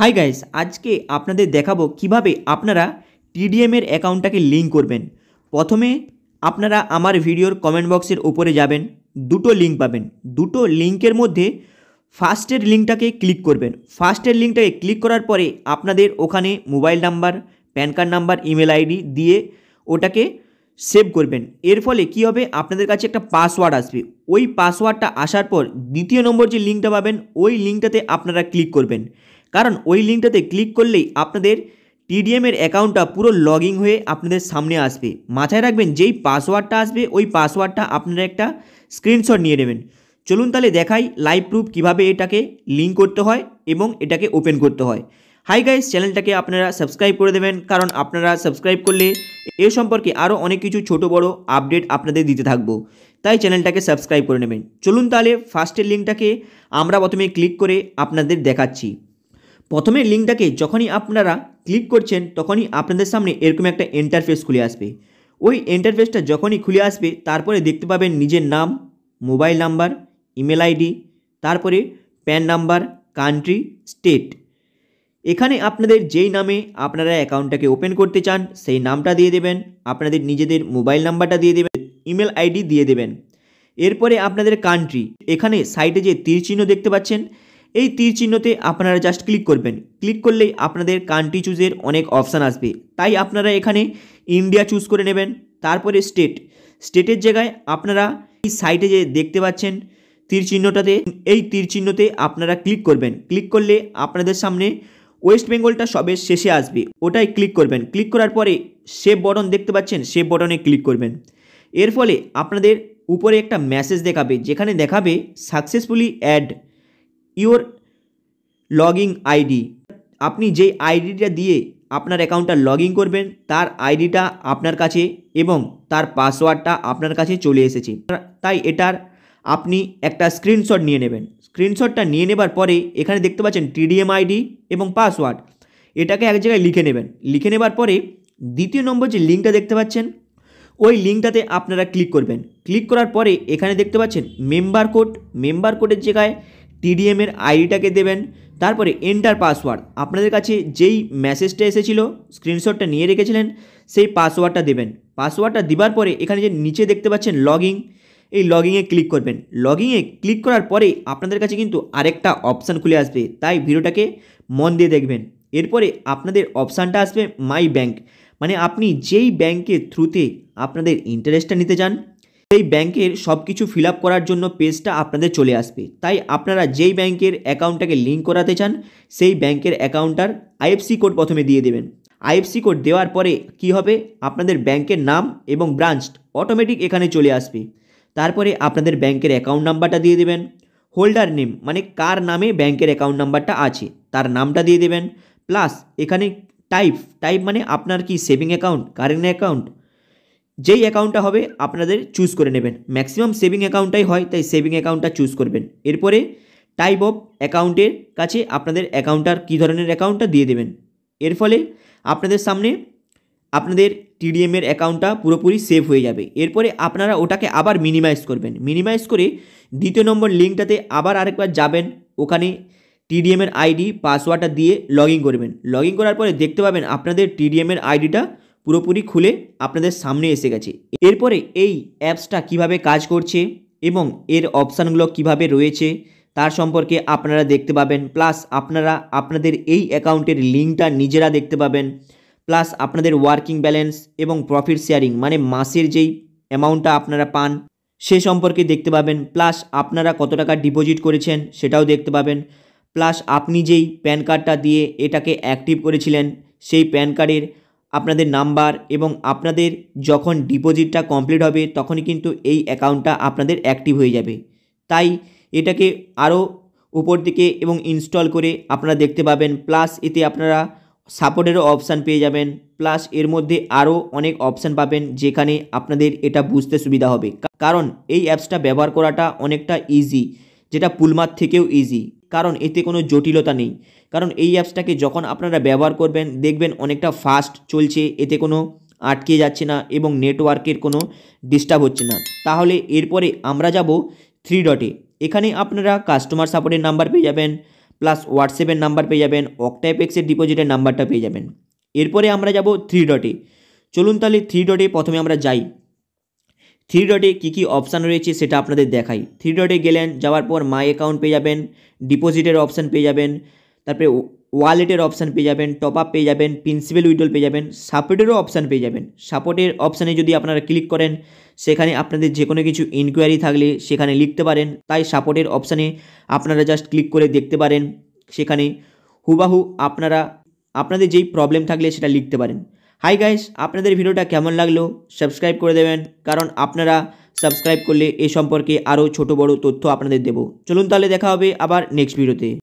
hi guys আজকে আপনাদের দেখাবো কিভাবে আপনারা টিডিএমের অ্যাকাউন্টটাকে লিঙ্ক করবেন প্রথমে আপনারা আমার ভিডিওর কমেন্ট বক্সের ওপরে যাবেন দুটো লিঙ্ক পাবেন দুটো লিঙ্কের মধ্যে ফার্স্টের লিঙ্কটাকে ক্লিক করবেন ফার্স্টের লিঙ্কটাকে ক্লিক করার পরে আপনাদের ওখানে mobile number pan card number email ID দিয়ে ওটাকে সেভ করবেন এর ফলে কি হবে আপনাদের কাছে একটা পাসওয়ার্ড আসবে ওই পাসওয়ার্ডটা আসার পর দ্বিতীয় নম্বর যে লিঙ্কটা পাবেন ওই লিঙ্কটাতে আপনারা ক্লিক করবেন কারণ ওই লিঙ্কটাতে ক্লিক করলেই আপনাদের টিডিএমের অ্যাকাউন্টটা পুরো লগ হয়ে আপনাদের সামনে আসবে মাথায় রাখবেন যেই পাসওয়ার্ডটা আসবে ওই পাসওয়ার্ডটা আপনারা একটা স্ক্রিনশট নিয়ে নেবেন চলুন তাহলে দেখাই লাইভ প্রুফ কীভাবে এটাকে লিঙ্ক করতে হয় এবং এটাকে ওপেন করতে হয় হাই গাইস চ্যানেলটাকে আপনারা সাবস্ক্রাইব করে দেবেন কারণ আপনারা সাবস্ক্রাইব করলে এ সম্পর্কে আরও অনেক কিছু ছোট বড় আপডেট আপনাদের দিতে থাকবো তাই চ্যানেলটাকে সাবস্ক্রাইব করে নেবেন চলুন তাহলে ফার্স্টের লিঙ্কটাকে আমরা প্রথমে ক্লিক করে আপনাদের দেখাচ্ছি প্রথমের লিঙ্কটাকে যখনই আপনারা ক্লিক করছেন তখনই আপনাদের সামনে এরকম একটা ইন্টারফেস খুলে আসবে ওই ইন্টারফেসটা যখনই খুলে আসবে তারপরে দেখতে পাবেন নিজের নাম মোবাইল নাম্বার ইমেল আইডি তারপরে প্যান নাম্বার কান্ট্রি স্টেট এখানে আপনাদের যেই নামে আপনারা অ্যাকাউন্টটাকে ওপেন করতে চান সেই নামটা দিয়ে দেবেন আপনাদের নিজেদের মোবাইল নাম্বারটা দিয়ে দেবেন ইমেল আইডি দিয়ে দেবেন এরপরে আপনাদের কান্ট্রি এখানে সাইটে যে তীর চিহ্ন দেখতে পাচ্ছেন এই তীর চিহ্নতে আপনারা জাস্ট ক্লিক করবেন ক্লিক করলেই আপনাদের কান্ট্রি চুজের অনেক অপশান আসবে তাই আপনারা এখানে ইন্ডিয়া চুজ করে নেবেন তারপরে স্টেট স্টেটের জায়গায় আপনারা এই সাইটে যে দেখতে পাচ্ছেন তীর চিহ্নটাতে এই তীর চিহ্নতে আপনারা ক্লিক করবেন ক্লিক করলে আপনাদের সামনে ওয়েস্ট বেঙ্গলটা সবে শেষে আসবে ওটাই ক্লিক করবেন ক্লিক করার পরে সেভ বটন দেখতে পাচ্ছেন সেভ বটনে ক্লিক করবেন এর ফলে আপনাদের উপরে একটা মেসেজ দেখাবে যেখানে দেখাবে successfully add your login ID আপনি যেই আইডিটা দিয়ে আপনার অ্যাকাউন্টটা লগ করবেন তার আইডিটা আপনার কাছে এবং তার পাসওয়ার্ডটা আপনার কাছে চলে এসেছে তাই এটার আপনি একটা স্ক্রিনশট নিয়ে নেবেন স্ক্রিনশটটা নিয়ে নেবার পরে এখানে দেখতে পাচ্ছেন টিডিএম আইডি এবং পাসওয়ার্ড এটাকে এক জায়গায় লিখে নেবেন লিখে নেবার পরে দ্বিতীয় নম্বর যে লিঙ্কটা দেখতে পাচ্ছেন ওই লিঙ্কটাতে আপনারা ক্লিক করবেন ক্লিক করার পরে এখানে দেখতে পাচ্ছেন মেম্বার কোড মেম্বার কোডের জায়গায় টিডিএমের আইডিটাকে দেবেন তারপরে এন্টার পাসওয়ার্ড আপনাদের কাছে যেই মেসেজটা এসেছিলো স্ক্রিনশটটা নিয়ে রেখেছিলেন সেই পাসওয়ার্ডটা দেবেন পাসওয়ার্ডটা দেবার পরে এখানে যে নিচে দেখতে পাচ্ছেন লগিং এই লগিংয়ে ক্লিক করবেন লগিংয়ে ক্লিক করার পরে আপনাদের কাছে কিন্তু আরেকটা অপশান খুলে আসবে তাই ভিডিওটাকে মন দিয়ে দেখবেন এরপরে আপনাদের অপশানটা আসবে মাই ব্যাংক মানে আপনি যেই ব্যাংকের থ্রুতে আপনাদের ইন্টারেস্টটা নিতে চান সেই ব্যাংকের সব কিছু ফিল করার জন্য পেজটা আপনাদের চলে আসবে তাই আপনারা যেই ব্যাংকের অ্যাকাউন্টটাকে লিঙ্ক করাতে চান সেই ব্যাংকের অ্যাকাউন্টটার আইএফসি কোড প্রথমে দিয়ে দেবেন আইএফসি কোড দেওয়ার পরে কি হবে আপনাদের ব্যাংকের নাম এবং ব্রাঞ্চ অটোমেটিক এখানে চলে আসবে তারপরে আপনাদের ব্যাংকের অ্যাকাউন্ট নাম্বারটা দিয়ে দেবেন হোল্ডার নেম মানে কার নামে ব্যাংকের অ্যাকাউন্ট নাম্বারটা আছে তার নামটা দিয়ে দেবেন প্লাস এখানে টাইপ টাইপ মানে আপনার কি সেভিং অ্যাকাউন্ট কারেন্ট অ্যাকাউন্ট যেই অ্যাকাউন্টটা হবে আপনাদের চুজ করে নেবেন ম্যাক্সিমাম সেভিং অ্যাকাউন্টটাই হয় তাই সেভিং অ্যাকাউন্টটা চুজ করবেন এরপরে টাইপ অফ অ্যাকাউন্টের কাছে আপনাদের অ্যাকাউন্টটার কী ধরনের অ্যাকাউন্টটা দিয়ে দেবেন এর ফলে আপনাদের সামনে আপনাদের টিডিএমের অ্যাকাউন্টটা পুরোপুরি সেভ হয়ে যাবে এরপরে আপনারা ওটাকে আবার মিনিমাইজ করবেন মিনিমাইজ করে দ্বিতীয় নম্বর লিঙ্কটাতে আবার আরেকবার যাবেন ওখানে টিডিএমের আইডি পাসওয়ার্ডটা দিয়ে লগ করবেন লগ করার পরে দেখতে পাবেন আপনাদের টিডিএমের আইডিটা পুরোপুরি খুলে আপনাদের সামনে এসে গেছে এরপরে এই অ্যাপসটা কিভাবে কাজ করছে এবং এর অপশানগুলো কিভাবে রয়েছে তার সম্পর্কে আপনারা দেখতে পাবেন প্লাস আপনারা আপনাদের এই অ্যাকাউন্টের লিঙ্কটা নিজেরা দেখতে পাবেন প্লাস আপনাদের ওয়ার্কিং ব্যালেন্স এবং প্রফিট শেয়ারিং মানে মাসের যেই অ্যামাউন্টটা আপনারা পান সে সম্পর্কে দেখতে পাবেন প্লাস আপনারা কত টাকা ডিপোজিট করেছেন সেটাও দেখতে পাবেন প্লাস আপনি যেই প্যান কার্ডটা দিয়ে এটাকে অ্যাক্টিভ করেছিলেন সেই প্যান কার্ডের আপনাদের নাম্বার এবং আপনাদের যখন ডিপোজিটটা কমপ্লিট হবে তখনই কিন্তু এই অ্যাকাউন্টটা আপনাদের অ্যাক্টিভ হয়ে যাবে তাই এটাকে আরও উপর দিকে এবং ইনস্টল করে আপনারা দেখতে পাবেন প্লাস এতে আপনারা সাপোর্টেরও অপশান পেয়ে যাবেন প্লাস এর মধ্যে আরও অনেক অপশান পাবেন যেখানে আপনাদের এটা বুঝতে সুবিধা হবে কারণ এই অ্যাপসটা ব্যবহার করাটা অনেকটা ইজি যেটা পুলমার থেকেও ইজি কারণ এতে কোনো জটিলতা নেই কারণ এই অ্যাপসটাকে যখন আপনারা ব্যবহার করবেন দেখবেন অনেকটা ফাস্ট চলছে এতে কোনো আটকে যাচ্ছে না এবং নেটওয়ার্কের কোনো ডিস্টার্ব হচ্ছে না তাহলে এরপরে আমরা যাব থ্রি ডটে এখানে আপনারা কাস্টমার সাপোর্টের নাম্বার পেয়ে যাবেন প্লাস হোয়াটসঅ্যাপের নাম্বার পেয়ে যাবেন অক্টাইপেক্সের ডিপোজিটের নাম্বারটা পেয়ে যাবেন এরপরে আমরা যাব থ্রি ডটে চলুন তাহলে থ্রি ডটে প্রথমে আমরা যাই থ্রি ডটে কী কী অপশান রয়েছে সেটা আপনাদের দেখাই থ্রি ডটে গেলেন যাওয়ার পর মাই অ্যাকাউন্ট পেয়ে যাবেন ডিপোজিটের অপশান পেয়ে যাবেন তারপরে ওয়ালেটের অপশান পেয়ে যাবেন টপ আপ পেয়ে যাবেন প্রিন্সিপাল উইডল পেয়ে যাবেন সাপোর্টেরও অপশান পেয়ে যাবেন সাপোর্টের অপশানে যদি আপনারা ক্লিক করেন সেখানে আপনাদের যে কোনো কিছু ইনকোয়ারি থাকলে সেখানে লিখতে পারেন তাই সাপোর্টের অপশানে আপনারা জাস্ট ক্লিক করে দেখতে পারেন সেখানে হুবাহু আপনারা আপনাদের যেই প্রবলেম থাকলে সেটা লিখতে পারেন হাই গাইস আপনাদের ভিডিওটা কেমন লাগলো সাবস্ক্রাইব করে দেবেন কারণ আপনারা সাবস্ক্রাইব করলে এ সম্পর্কে আরও ছোট বড় তথ্য আপনাদের দেব চলুন তাহলে দেখা হবে আবার নেক্সট ভিডিওতে